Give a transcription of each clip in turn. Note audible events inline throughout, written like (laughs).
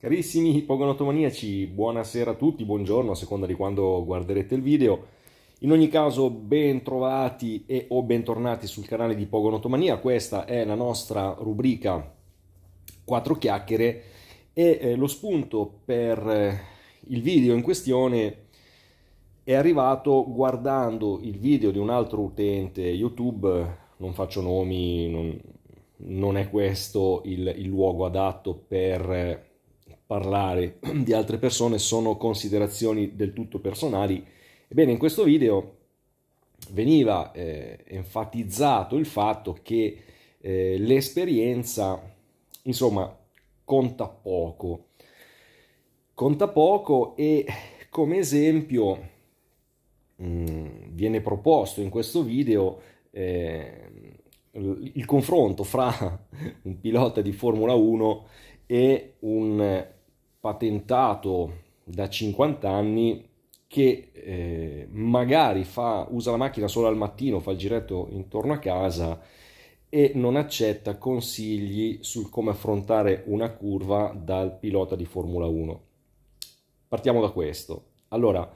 Carissimi ipogonotomaniaci, buonasera a tutti, buongiorno a seconda di quando guarderete il video. In ogni caso, ben trovati e o bentornati sul canale di Pogonotomania. Questa è la nostra rubrica 4 chiacchiere e eh, lo spunto per eh, il video in questione è arrivato guardando il video di un altro utente YouTube, non faccio nomi, non, non è questo il, il, luogo adatto per... Eh, parlare (clears throat) di altre persone sono considerazioni del tutto personali. Ebbene, in questo video veniva eh, enfatizzato il fatto che eh, l'esperienza, insomma, conta poco. Conta poco e come esempio mh, mm, viene proposto in questo video eh, il confronto fra (laughs) un pilota di Formula 1 e un patentato da 50 anni che eh, magari fa, usa la macchina solo al mattino, fa il giretto intorno a casa e non accetta consigli sul come affrontare una curva dal pilota di Formula 1. Partiamo da questo. Allora,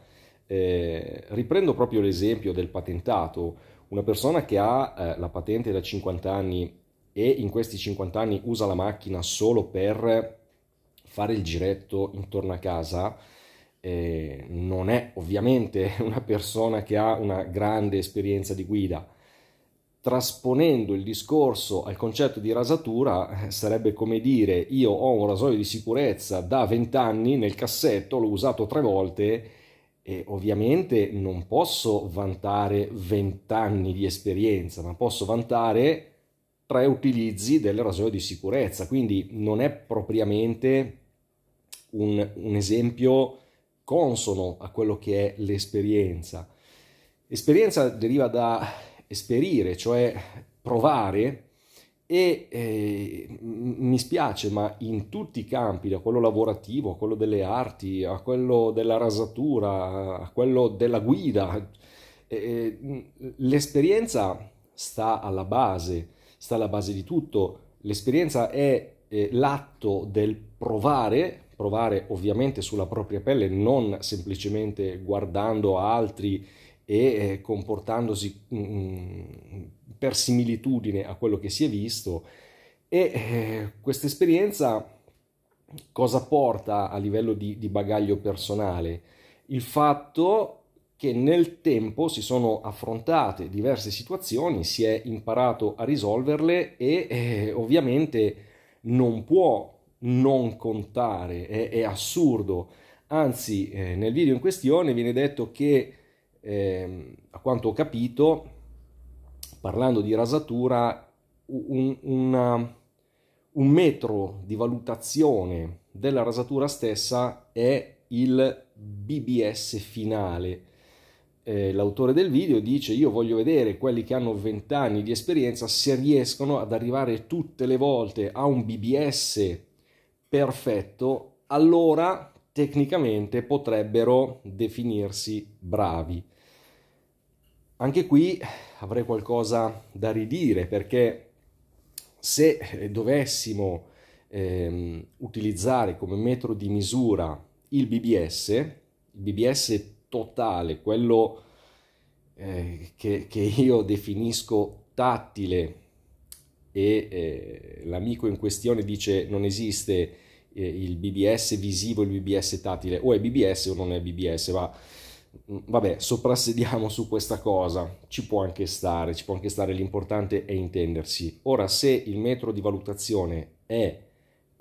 eh, riprendo proprio l'esempio del patentato, una persona che ha eh, la patente da 50 anni e in questi 50 anni usa la macchina solo per fare il giretto intorno a casa eh, non è ovviamente (laughs) una persona che ha una grande esperienza di guida. Trasponendo il discorso al concetto di rasatura, eh, sarebbe come dire io ho un rasoio di sicurezza da 20 anni nel cassetto, l'ho usato tre volte e ovviamente non posso vantare 20 anni di esperienza, ma posso vantare tre utilizzi del rasoio di sicurezza, quindi non è propriamente un, un esempio consono a quello che è l'esperienza. Esperienza deriva da esperire, cioè provare e eh, mi spiace, ma in tutti i campi, da quello lavorativo a quello delle arti, a quello della rasatura, a quello della guida, eh, eh l'esperienza sta alla base, sta alla base di tutto. L'esperienza è eh, l'atto del provare, provare ovviamente sulla propria pelle, non semplicemente guardando altri e eh, comportandosi mh, mm, mm, per similitudine a quello che si è visto. E eh, questa esperienza cosa porta a livello di, di, bagaglio personale? Il fatto che nel tempo si sono affrontate diverse situazioni, si è imparato a risolverle e eh, ovviamente non può non contare, è, è assurdo. Anzi, eh, nel video in questione viene detto che, eh, a quanto ho capito, parlando di rasatura, un, una, un metro di valutazione della rasatura stessa è il BBS finale, eh, l'autore del video dice io voglio vedere quelli che hanno 20 anni di esperienza se riescono ad arrivare tutte le volte a un BBS perfetto, allora tecnicamente potrebbero definirsi bravi. Anche qui avrei qualcosa da ridire perché se dovessimo ehm, utilizzare come metro di misura il BBS, il BBS totale, quello eh, che, che, io definisco tattile e eh, l'amico in questione dice non esiste eh, il BBS visivo il BBS tattile, o è BBS o non è BBS, ma mm, vabbè, soprassediamo su questa cosa, ci può anche stare, ci può anche stare, l'importante è intendersi. Ora, se il metro di valutazione è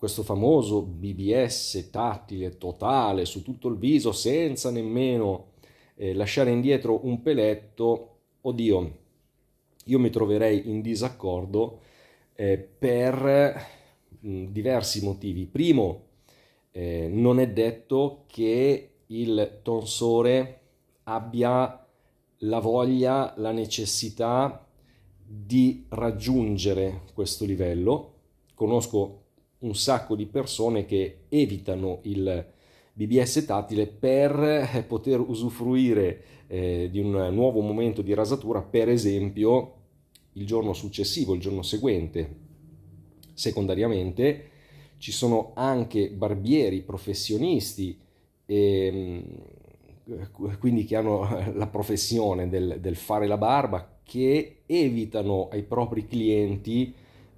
questo famoso BBS tattile totale su tutto il viso senza nemmeno eh, lasciare indietro un peletto, oddio, io mi troverei in disaccordo eh, per mh, mm, diversi motivi. Primo, eh, non è detto che il tonsore abbia la voglia, la necessità di raggiungere questo livello. Conosco un sacco di persone che evitano il BBS tattile per eh, poter usufruire eh, di un nuovo momento di rasatura, per esempio il giorno successivo, il giorno seguente. Secondariamente ci sono anche barbieri professionisti, e, ehm, eh, quindi che hanno eh, la professione del, del, fare la barba, che evitano ai propri clienti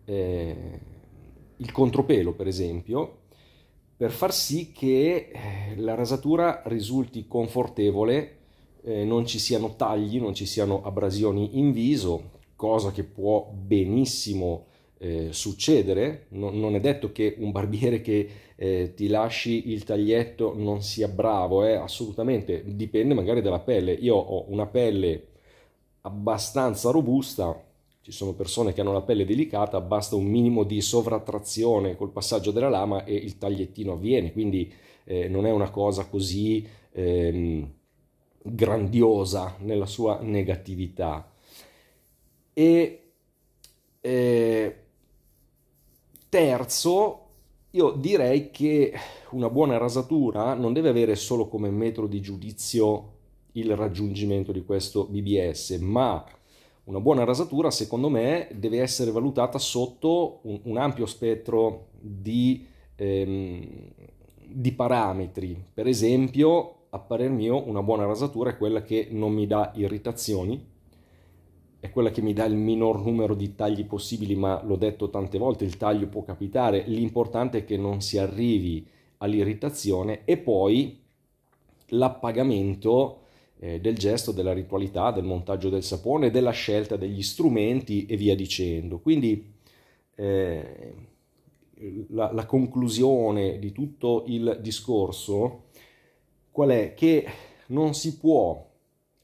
eh, il contropelo, per esempio, per far sì che eh, la rasatura risulti confortevole, eh, non ci siano tagli, non ci siano abrasioni in viso, cosa che può benissimo eh, succedere. No, non è detto che un barbiere che eh, ti lasci il taglietto non sia bravo, eh, assolutamente, dipende magari dalla pelle. Io ho una pelle abbastanza robusta ci sono persone che hanno la pelle delicata, basta un minimo di sovrattrazione col passaggio della lama e il tagliettino avviene, quindi eh, non è una cosa così ehm, grandiosa nella sua negatività. E eh, terzo, io direi che una buona rasatura non deve avere solo come metro di giudizio il raggiungimento di questo BBS, ma una buona rasatura, secondo me, deve essere valutata sotto un, un ampio spettro di, ehm, di parametri. Per esempio, a parer mio, una buona rasatura è quella che non mi dà irritazioni, è quella che mi dà il minor numero di tagli possibili, ma l'ho detto tante volte, il taglio può capitare, l'importante è che non si arrivi all'irritazione e poi l'appagamento eh, del gesto, della ritualità, del montaggio del sapone, della scelta degli strumenti e via dicendo. Quindi eh, la, la conclusione di tutto il discorso qual è? Che non si può,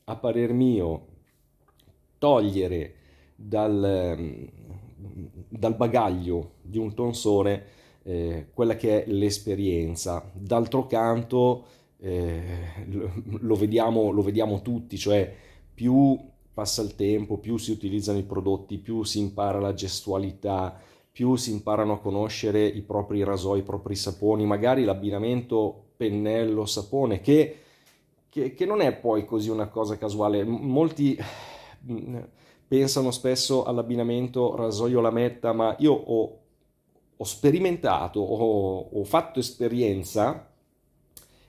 a parer mio, togliere dal, mm, dal bagaglio di un tonsore eh, quella che è l'esperienza. D'altro canto, eh, lo, vediamo, lo vediamo tutti, cioè più passa il tempo, più si utilizzano i prodotti, più si impara la gestualità, più si imparano a conoscere i propri rasoi, i propri saponi, magari l'abbinamento pennello-sapone, che, che, che, non è poi così una cosa casuale. Molti mm, pensano spesso all'abbinamento rasoio-lametta, ma io ho, ho sperimentato, ho, ho fatto esperienza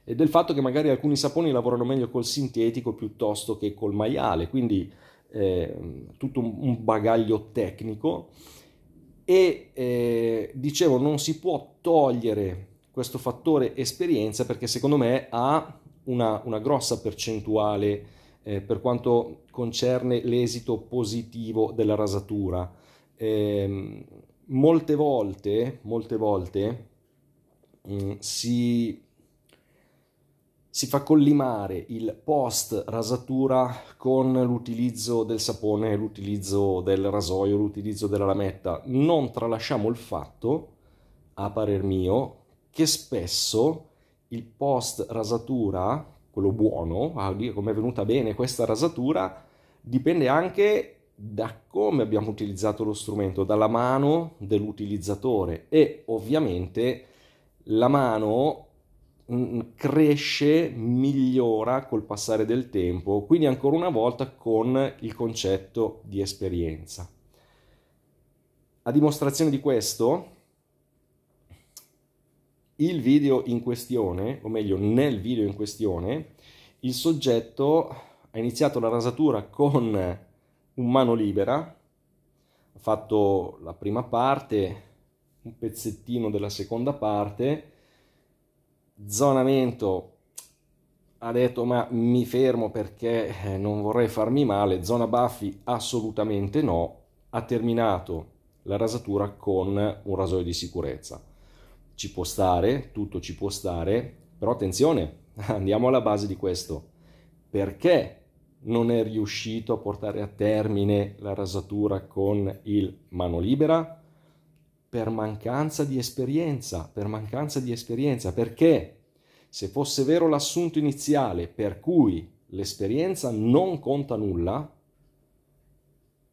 e del fatto che magari alcuni saponi lavorano meglio col sintetico piuttosto che col maiale, quindi eh, tutto un bagaglio tecnico. E eh, dicevo, non si può togliere questo fattore esperienza perché secondo me ha una, una grossa percentuale eh, per quanto concerne l'esito positivo della rasatura. Ehm, molte volte, molte volte mh, mm, si si fa collimare il post rasatura con l'utilizzo del sapone, l'utilizzo del rasoio, l'utilizzo della lametta. Non tralasciamo il fatto, a parer mio, che spesso il post rasatura, quello buono, come è venuta bene questa rasatura, dipende anche da come abbiamo utilizzato lo strumento, dalla mano dell'utilizzatore e ovviamente la mano cresce, migliora col passare del tempo, quindi ancora una volta con il concetto di esperienza. A dimostrazione di questo, il video in questione, o meglio nel video in questione, il soggetto ha iniziato la rasatura con un mano libera, ha fatto la prima parte, un pezzettino della seconda parte, zonamento ha detto ma mi fermo perché eh, non vorrei farmi male, zona baffi assolutamente no, ha terminato la rasatura con un rasoio di sicurezza. Ci può stare, tutto ci può stare, però attenzione, (laughs) andiamo alla base di questo. Perché non è riuscito a portare a termine la rasatura con il mano libera? per mancanza di esperienza, per mancanza di esperienza, perché se fosse vero l'assunto iniziale per cui l'esperienza non conta nulla,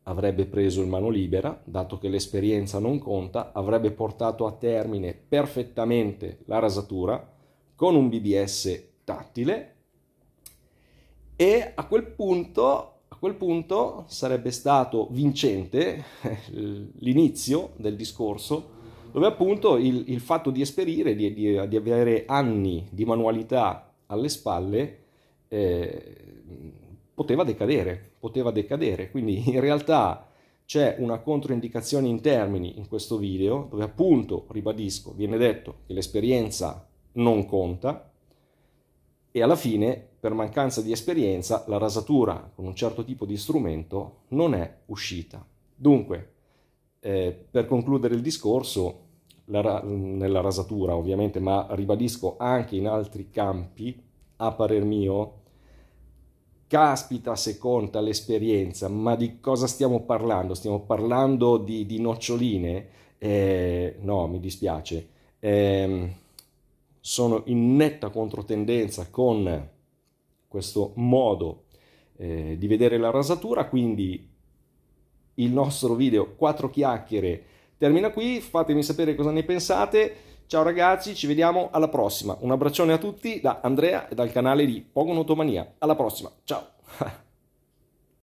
avrebbe preso il mano libera, dato che l'esperienza non conta, avrebbe portato a termine perfettamente la rasatura con un BBS tattile e a quel punto quel punto sarebbe stato vincente eh, l'inizio del discorso dove appunto il, il fatto di esperire, di, di, di, avere anni di manualità alle spalle, eh, poteva decadere, poteva decadere. Quindi in realtà c'è una controindicazione in termini in questo video, dove appunto, ribadisco, viene detto che l'esperienza non conta e alla fine per mancanza di esperienza la rasatura con un certo tipo di strumento non è uscita. Dunque, eh, per concludere il discorso, la, nella rasatura ovviamente, ma ribadisco anche in altri campi, a parer mio, caspita se conta l'esperienza, ma di cosa stiamo parlando? Stiamo parlando di, di noccioline? Eh, no, mi dispiace. Eh, sono in netta controtendenza con questo modo eh, di vedere la rasatura, quindi il nostro video 4 chiacchiere termina qui, fatemi sapere cosa ne pensate, ciao ragazzi, ci vediamo alla prossima, un abbraccione a tutti da Andrea e dal canale di Pogonotomania, alla prossima, ciao! (laughs)